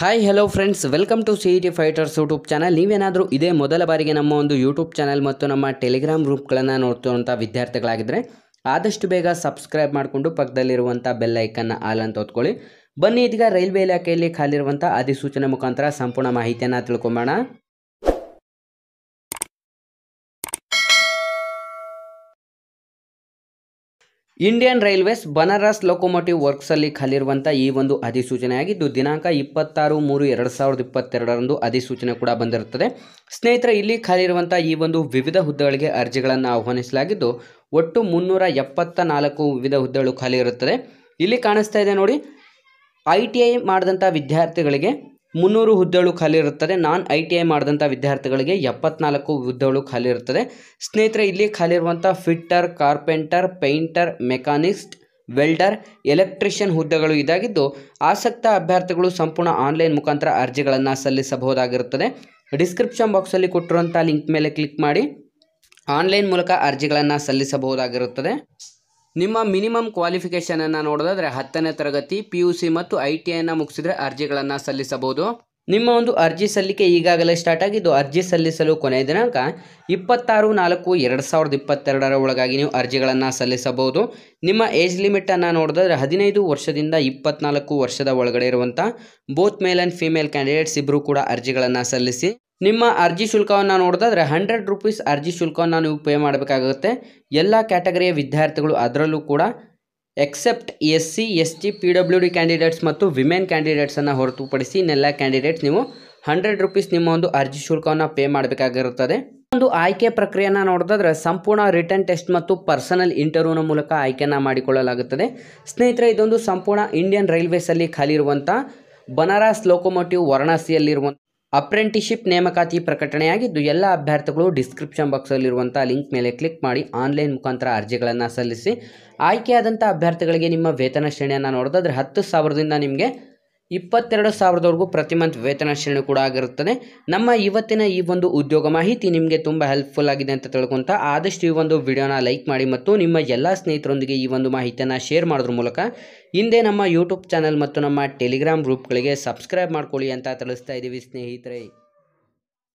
hi hello friends welcome to C T fighters YouTube channel ನೀವೇನಾದರೂ ಇದೇ ಮೊದಲ ಬಾರಿಗೆ ನಮ್ಮ ಒಂದು ಯೂಟ್ಯೂಬ್ ಚಾನಲ್ ಮತ್ತು ನಮ್ಮ ಟೆಲಿಗ್ರಾಮ್ ಗ್ರೂಪ್ಗಳನ್ನು ನೋಡ್ತಿರುವಂಥ ವಿದ್ಯಾರ್ಥಿಗಳಾಗಿದ್ದರೆ ಆದಷ್ಟು ಬೇಗ ಸಬ್ಸ್ಕ್ರೈಬ್ ಮಾಡಿಕೊಂಡು ಪಕ್ಕದಲ್ಲಿರುವಂಥ ಬೆಲ್ಲೈಕನ್ನು ಆಲ್ ಅಂತ ಓದ್ಕೊಳ್ಳಿ ಬನ್ನಿ ಇದೀಗ ರೈಲ್ವೆ ಇಲಾಖೆಯಲ್ಲಿ ಖಾಲಿರುವಂಥ ಅಧಿಸೂಚನೆ ಮುಖಾಂತರ ಸಂಪೂರ್ಣ ಮಾಹಿತಿಯನ್ನು ತಿಳ್ಕೊಂಬೋಣ ಇಂಡಿಯನ್ ರೈಲ್ವೇಸ್ ಬನಾರಸ್ ಲೋಕೋಮೋಟಿವ್ ವರ್ಕ್ಸಲ್ಲಿ ಖಾಲಿರುವಂಥ ಈ ಒಂದು ಅಧಿಸೂಚನೆಯಾಗಿದ್ದು ದಿನಾಂಕ ಇಪ್ಪತ್ತಾರು ಮೂರು ಎರಡು ಸಾವಿರದ ಇಪ್ಪತ್ತೆರಡರಂದು ಅಧಿಸೂಚನೆ ಕೂಡ ಬಂದಿರುತ್ತದೆ ಸ್ನೇಹಿತರೆ ಇಲ್ಲಿ ಖಾಲಿರುವಂಥ ಈ ಒಂದು ವಿವಿಧ ಹುದ್ದೆಗಳಿಗೆ ಅರ್ಜಿಗಳನ್ನು ಆಹ್ವಾನಿಸಲಾಗಿದ್ದು ಒಟ್ಟು ಮುನ್ನೂರ ಎಪ್ಪತ್ತ ನಾಲ್ಕು ವಿವಿಧ ಹುದ್ದೆಗಳು ಖಾಲಿ ಇರುತ್ತದೆ ಇಲ್ಲಿ ಕಾಣಿಸ್ತಾ ಇದೆ ನೋಡಿ ಐ ಟಿ ಐ ಮಾಡಿದಂಥ ವಿದ್ಯಾರ್ಥಿಗಳಿಗೆ ಮುನ್ನೂರು ಹುದ್ದೆಗಳು ಖಾಲಿ ಇರುತ್ತದೆ ನಾನ್ ಐ ಟಿ ಐ ಮಾಡಿದಂಥ ವಿದ್ಯಾರ್ಥಿಗಳಿಗೆ ಎಪ್ಪತ್ನಾಲ್ಕು ಹುದ್ದೆಗಳು ಖಾಲಿ ಇರುತ್ತದೆ ಸ್ನೇಹಿತರೆ ಇಲ್ಲಿ ಖಾಲಿ ಇರುವಂಥ fitter carpenter painter machinist welder electrician ಹುದ್ದೆಗಳು ಇದಾಗಿದ್ದು ಆಸಕ್ತ ಅಭ್ಯರ್ಥಿಗಳು ಸಂಪೂರ್ಣ ಆನ್ಲೈನ್ ಮುಖಾಂತರ ಅರ್ಜಿಗಳನ್ನು ಸಲ್ಲಿಸಬಹುದಾಗಿರುತ್ತದೆ ಡಿಸ್ಕ್ರಿಪ್ಷನ್ ಬಾಕ್ಸಲ್ಲಿ ಕೊಟ್ಟಿರುವಂಥ ಲಿಂಕ್ ಮೇಲೆ ಕ್ಲಿಕ್ ಮಾಡಿ ಆನ್ಲೈನ್ ಮೂಲಕ ಅರ್ಜಿಗಳನ್ನು ಸಲ್ಲಿಸಬಹುದಾಗಿರುತ್ತದೆ ನಿಮ್ಮ ಮಿನಿಮಮ್ ಕ್ವಾಲಿಫಿಕೇಷನನ್ನು ನೋಡೋದಾದ್ರೆ ಹತ್ತನೇ ತರಗತಿ ಪಿ ಯು ಸಿ ಮತ್ತು ಐ ಟಿ ಐನ ಮುಗಿಸಿದರೆ ಅರ್ಜಿಗಳನ್ನು ಸಲ್ಲಿಸಬಹುದು ನಿಮ್ಮ ಒಂದು ಅರ್ಜಿ ಸಲ್ಲಿಕೆ ಈಗಾಗಲೇ ಸ್ಟಾರ್ಟ್ ಆಗಿದ್ದು ಅರ್ಜಿ ಸಲ್ಲಿಸಲು ಕೊನೆಯ ದಿನಾಂಕ ಇಪ್ಪತ್ತಾರು ನಾಲ್ಕು ಎರಡು ಸಾವಿರದ ಇಪ್ಪತ್ತೆರಡರ ಒಳಗಾಗಿ ನೀವು ಅರ್ಜಿಗಳನ್ನು ಸಲ್ಲಿಸಬಹುದು ನಿಮ್ಮ ಏಜ್ ಲಿಮಿಟನ್ನು ನೋಡಿದ್ರೆ ಹದಿನೈದು ವರ್ಷದಿಂದ ಇಪ್ಪತ್ನಾಲ್ಕು ವರ್ಷದ ಒಳಗಡೆ ಇರುವಂಥ both male and female candidates ಇಬ್ಬರು ಕೂಡ ಅರ್ಜಿಗಳನ್ನು ಸಲ್ಲಿಸಿ ನಿಮ್ಮ ಅರ್ಜಿ ಶುಲ್ಕವನ್ನು ನೋಡೋದಾದರೆ ಹಂಡ್ರೆಡ್ ರುಪೀಸ್ ಅರ್ಜಿ ಶುಲ್ಕವನ್ನು ನೀವು ಪೇ ಮಾಡಬೇಕಾಗುತ್ತೆ ಎಲ್ಲ ಕ್ಯಾಟಗರಿಯ ವಿದ್ಯಾರ್ಥಿಗಳು ಅದರಲ್ಲೂ ಕೂಡ except S C S T P W D candidates ಮತ್ತು ವಿಮೆನ್ ಕ್ಯಾಂಡಿಡೇಟ್ಸನ್ನು ಹೊರತುಪಡಿಸಿ ಇನ್ನೆಲ್ಲ ಕ್ಯಾಂಡಿಡೇಟ್ಸ್ ನೀವು ಹಂಡ್ರೆಡ್ ರುಪೀಸ್ ನಿಮ್ಮ ಒಂದು ಅರ್ಜಿ ಶುಲ್ಕವನ್ನು ಪೇ ಮಾಡಬೇಕಾಗಿರುತ್ತದೆ ಒಂದು ಆಯ್ಕೆ ಪ್ರಕ್ರಿಯೆನ ನೋಡಿದ್ರೆ ಸಂಪೂರ್ಣ ರಿಟರ್ನ್ ಟೆಸ್ಟ್ ಮತ್ತು ಪರ್ಸನಲ್ ಇಂಟರ್ವ್ಯೂನ ಮೂಲಕ ಆಯ್ಕೆಯನ್ನು ಮಾಡಿಕೊಳ್ಳಲಾಗುತ್ತದೆ ಸ್ನೇಹಿತರೆ ಇದೊಂದು ಸಂಪೂರ್ಣ ಇಂಡಿಯನ್ ರೈಲ್ವೇಸಲ್ಲಿ ಖಾಲಿ ಇರುವಂಥ ಬನಾರಸ್ ಲೋಕೋಮೋಟಿವ್ ವಾರಣಾಸಿಯಲ್ಲಿರುವಂಥ ಅಪ್ರೆಂಟಿಶಿಪ್ ನೇಮಕಾತಿ ಪ್ರಕಟಣೆಯಾಗಿದ್ದು ಎಲ್ಲ ಅಭ್ಯರ್ಥಿಗಳು ಡಿಸ್ಕ್ರಿಪ್ಷನ್ ಬಾಕ್ಸಲ್ಲಿರುವಂಥ ಲಿಂಕ್ ಮೇಲೆ ಕ್ಲಿಕ್ ಮಾಡಿ ಆನ್ಲೈನ್ ಮುಖಾಂತರ ಅರ್ಜಿಗಳನ್ನು ಸಲ್ಲಿಸಿ ಆಯ್ಕೆಯಾದಂಥ ಅಭ್ಯರ್ಥಿಗಳಿಗೆ ನಿಮ್ಮ ವೇತನ ಶ್ರೇಣಿಯನ್ನು ನೋಡೋದಾದ್ರೆ ಹತ್ತು ಸಾವಿರದಿಂದ ನಿಮಗೆ ಇಪ್ಪತ್ತೆರಡು ಸಾವಿರದವರೆಗೂ ಪ್ರತಿ ಮಂತ್ ವೇತನ ಶ್ರೇಣಿ ಕೂಡ ಆಗಿರುತ್ತದೆ ನಮ್ಮ ಇವತ್ತಿನ ಈ ಒಂದು ಉದ್ಯೋಗ ಮಾಹಿತಿ ನಿಮಗೆ ತುಂಬ ಹೆಲ್ಪ್ಫುಲ್ ಆಗಿದೆ ಅಂತ ತಿಳ್ಕೊತ ಆದಷ್ಟು ಈ ಒಂದು ವಿಡಿಯೋನ ಲೈಕ್ ಮಾಡಿ ಮತ್ತು ನಿಮ್ಮ ಎಲ್ಲ ಸ್ನೇಹಿತರೊಂದಿಗೆ ಈ ಒಂದು ಮಾಹಿತಿಯನ್ನು ಶೇರ್ ಮಾಡೋದ್ರ ಮೂಲಕ ಹಿಂದೆ ನಮ್ಮ ಯೂಟ್ಯೂಬ್ ಚಾನಲ್ ಮತ್ತು ನಮ್ಮ ಟೆಲಿಗ್ರಾಮ್ ಗ್ರೂಪ್ಗಳಿಗೆ ಸಬ್ಸ್ಕ್ರೈಬ್ ಮಾಡ್ಕೊಳ್ಳಿ ಅಂತ ತಿಳಿಸ್ತಾ ಇದ್ದೀವಿ ಸ್ನೇಹಿತರೆ